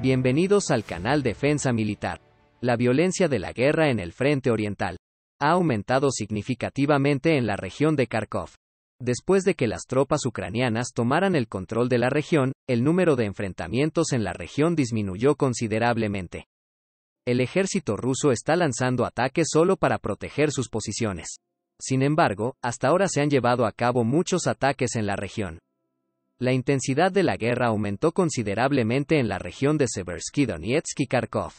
Bienvenidos al canal Defensa Militar. La violencia de la guerra en el frente oriental ha aumentado significativamente en la región de Kharkov. Después de que las tropas ucranianas tomaran el control de la región, el número de enfrentamientos en la región disminuyó considerablemente. El ejército ruso está lanzando ataques solo para proteger sus posiciones. Sin embargo, hasta ahora se han llevado a cabo muchos ataques en la región la intensidad de la guerra aumentó considerablemente en la región de Seversky Donetsk y Kharkov.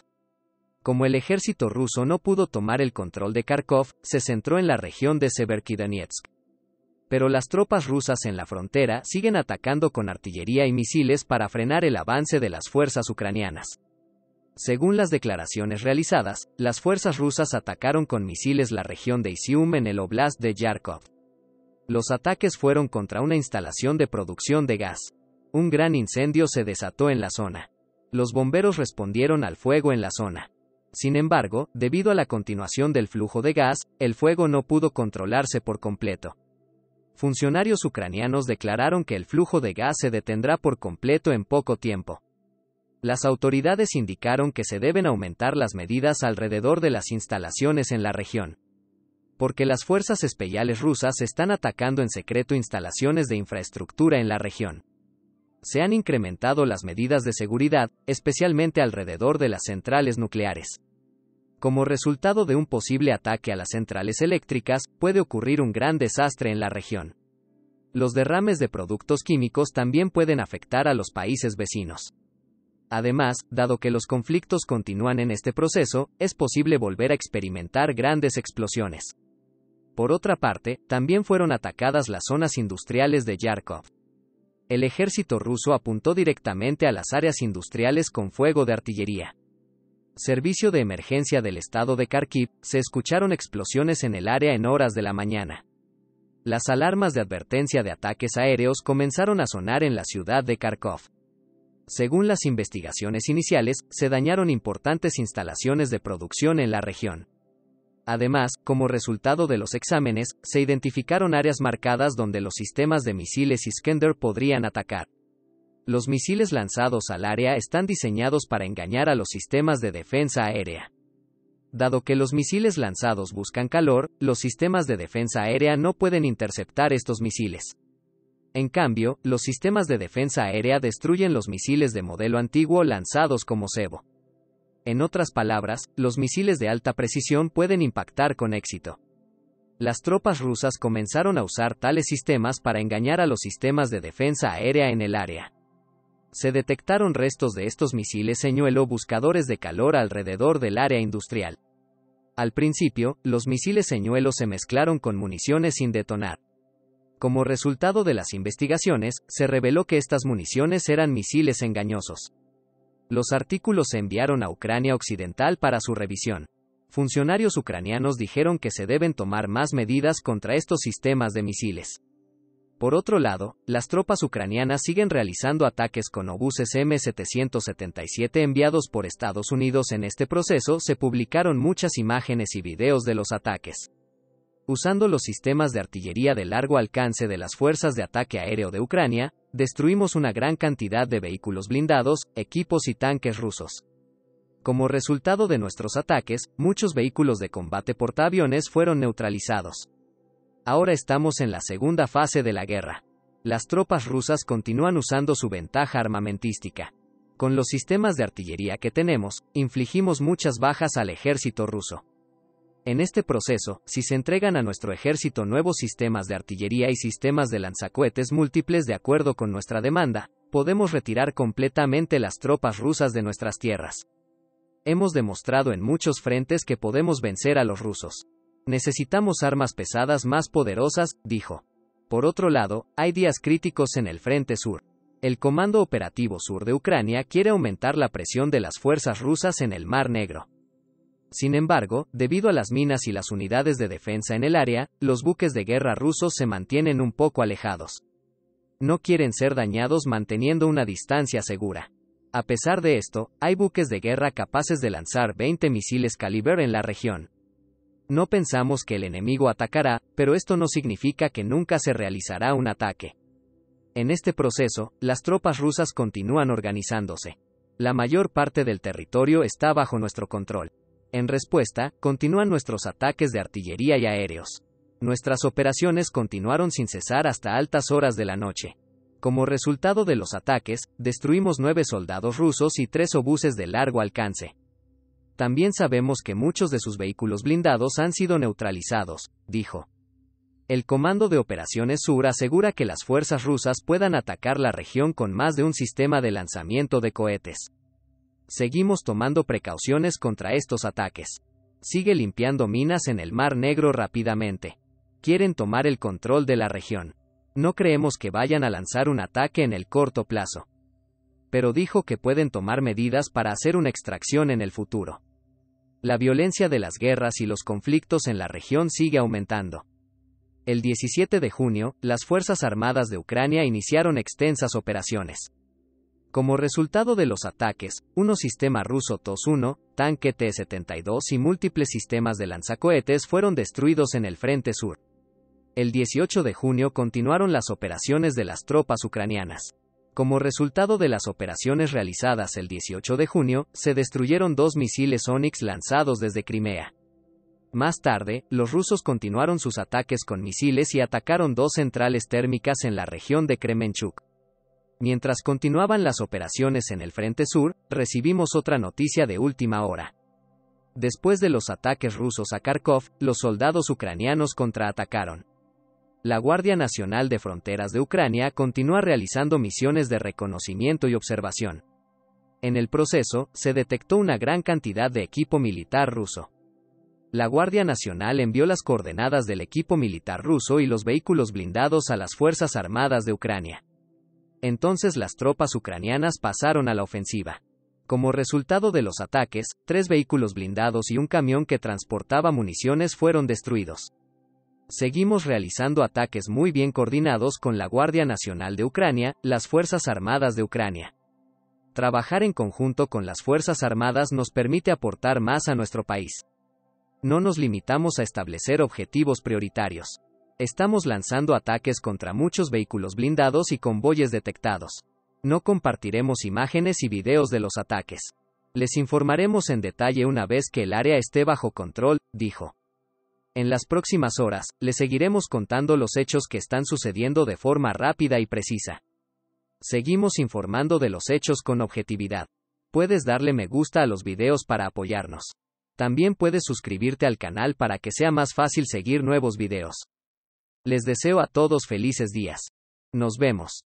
Como el ejército ruso no pudo tomar el control de Kharkov, se centró en la región de Seversky Pero las tropas rusas en la frontera siguen atacando con artillería y misiles para frenar el avance de las fuerzas ucranianas. Según las declaraciones realizadas, las fuerzas rusas atacaron con misiles la región de Isium en el oblast de Yarkov. Los ataques fueron contra una instalación de producción de gas. Un gran incendio se desató en la zona. Los bomberos respondieron al fuego en la zona. Sin embargo, debido a la continuación del flujo de gas, el fuego no pudo controlarse por completo. Funcionarios ucranianos declararon que el flujo de gas se detendrá por completo en poco tiempo. Las autoridades indicaron que se deben aumentar las medidas alrededor de las instalaciones en la región porque las fuerzas especiales rusas están atacando en secreto instalaciones de infraestructura en la región. Se han incrementado las medidas de seguridad, especialmente alrededor de las centrales nucleares. Como resultado de un posible ataque a las centrales eléctricas, puede ocurrir un gran desastre en la región. Los derrames de productos químicos también pueden afectar a los países vecinos. Además, dado que los conflictos continúan en este proceso, es posible volver a experimentar grandes explosiones. Por otra parte, también fueron atacadas las zonas industriales de Yarkov. El ejército ruso apuntó directamente a las áreas industriales con fuego de artillería. Servicio de emergencia del estado de Kharkiv, se escucharon explosiones en el área en horas de la mañana. Las alarmas de advertencia de ataques aéreos comenzaron a sonar en la ciudad de Kharkov. Según las investigaciones iniciales, se dañaron importantes instalaciones de producción en la región. Además, como resultado de los exámenes, se identificaron áreas marcadas donde los sistemas de misiles Iskender podrían atacar. Los misiles lanzados al área están diseñados para engañar a los sistemas de defensa aérea. Dado que los misiles lanzados buscan calor, los sistemas de defensa aérea no pueden interceptar estos misiles. En cambio, los sistemas de defensa aérea destruyen los misiles de modelo antiguo lanzados como cebo. En otras palabras, los misiles de alta precisión pueden impactar con éxito. Las tropas rusas comenzaron a usar tales sistemas para engañar a los sistemas de defensa aérea en el área. Se detectaron restos de estos misiles señuelo buscadores de calor alrededor del área industrial. Al principio, los misiles señuelo se mezclaron con municiones sin detonar. Como resultado de las investigaciones, se reveló que estas municiones eran misiles engañosos. Los artículos se enviaron a Ucrania Occidental para su revisión. Funcionarios ucranianos dijeron que se deben tomar más medidas contra estos sistemas de misiles. Por otro lado, las tropas ucranianas siguen realizando ataques con obuses M777 enviados por Estados Unidos. En este proceso se publicaron muchas imágenes y videos de los ataques. Usando los sistemas de artillería de largo alcance de las fuerzas de ataque aéreo de Ucrania, destruimos una gran cantidad de vehículos blindados, equipos y tanques rusos. Como resultado de nuestros ataques, muchos vehículos de combate portaaviones fueron neutralizados. Ahora estamos en la segunda fase de la guerra. Las tropas rusas continúan usando su ventaja armamentística. Con los sistemas de artillería que tenemos, infligimos muchas bajas al ejército ruso. En este proceso, si se entregan a nuestro ejército nuevos sistemas de artillería y sistemas de lanzacohetes múltiples de acuerdo con nuestra demanda, podemos retirar completamente las tropas rusas de nuestras tierras. Hemos demostrado en muchos frentes que podemos vencer a los rusos. Necesitamos armas pesadas más poderosas, dijo. Por otro lado, hay días críticos en el frente sur. El Comando Operativo Sur de Ucrania quiere aumentar la presión de las fuerzas rusas en el Mar Negro. Sin embargo, debido a las minas y las unidades de defensa en el área, los buques de guerra rusos se mantienen un poco alejados. No quieren ser dañados manteniendo una distancia segura. A pesar de esto, hay buques de guerra capaces de lanzar 20 misiles caliber en la región. No pensamos que el enemigo atacará, pero esto no significa que nunca se realizará un ataque. En este proceso, las tropas rusas continúan organizándose. La mayor parte del territorio está bajo nuestro control. En respuesta, continúan nuestros ataques de artillería y aéreos. Nuestras operaciones continuaron sin cesar hasta altas horas de la noche. Como resultado de los ataques, destruimos nueve soldados rusos y tres obuses de largo alcance. También sabemos que muchos de sus vehículos blindados han sido neutralizados, dijo. El Comando de Operaciones Sur asegura que las fuerzas rusas puedan atacar la región con más de un sistema de lanzamiento de cohetes seguimos tomando precauciones contra estos ataques. Sigue limpiando minas en el Mar Negro rápidamente. Quieren tomar el control de la región. No creemos que vayan a lanzar un ataque en el corto plazo. Pero dijo que pueden tomar medidas para hacer una extracción en el futuro. La violencia de las guerras y los conflictos en la región sigue aumentando. El 17 de junio, las Fuerzas Armadas de Ucrania iniciaron extensas operaciones. Como resultado de los ataques, uno sistema ruso TOS-1, tanque T-72 y múltiples sistemas de lanzacohetes fueron destruidos en el frente sur. El 18 de junio continuaron las operaciones de las tropas ucranianas. Como resultado de las operaciones realizadas el 18 de junio, se destruyeron dos misiles Onyx lanzados desde Crimea. Más tarde, los rusos continuaron sus ataques con misiles y atacaron dos centrales térmicas en la región de Kremenchuk. Mientras continuaban las operaciones en el Frente Sur, recibimos otra noticia de última hora. Después de los ataques rusos a Kharkov, los soldados ucranianos contraatacaron. La Guardia Nacional de Fronteras de Ucrania continúa realizando misiones de reconocimiento y observación. En el proceso, se detectó una gran cantidad de equipo militar ruso. La Guardia Nacional envió las coordenadas del equipo militar ruso y los vehículos blindados a las Fuerzas Armadas de Ucrania. Entonces las tropas ucranianas pasaron a la ofensiva. Como resultado de los ataques, tres vehículos blindados y un camión que transportaba municiones fueron destruidos. Seguimos realizando ataques muy bien coordinados con la Guardia Nacional de Ucrania, las Fuerzas Armadas de Ucrania. Trabajar en conjunto con las Fuerzas Armadas nos permite aportar más a nuestro país. No nos limitamos a establecer objetivos prioritarios. Estamos lanzando ataques contra muchos vehículos blindados y convoyes detectados. No compartiremos imágenes y videos de los ataques. Les informaremos en detalle una vez que el área esté bajo control, dijo. En las próximas horas, les seguiremos contando los hechos que están sucediendo de forma rápida y precisa. Seguimos informando de los hechos con objetividad. Puedes darle me gusta a los videos para apoyarnos. También puedes suscribirte al canal para que sea más fácil seguir nuevos videos. Les deseo a todos felices días. Nos vemos.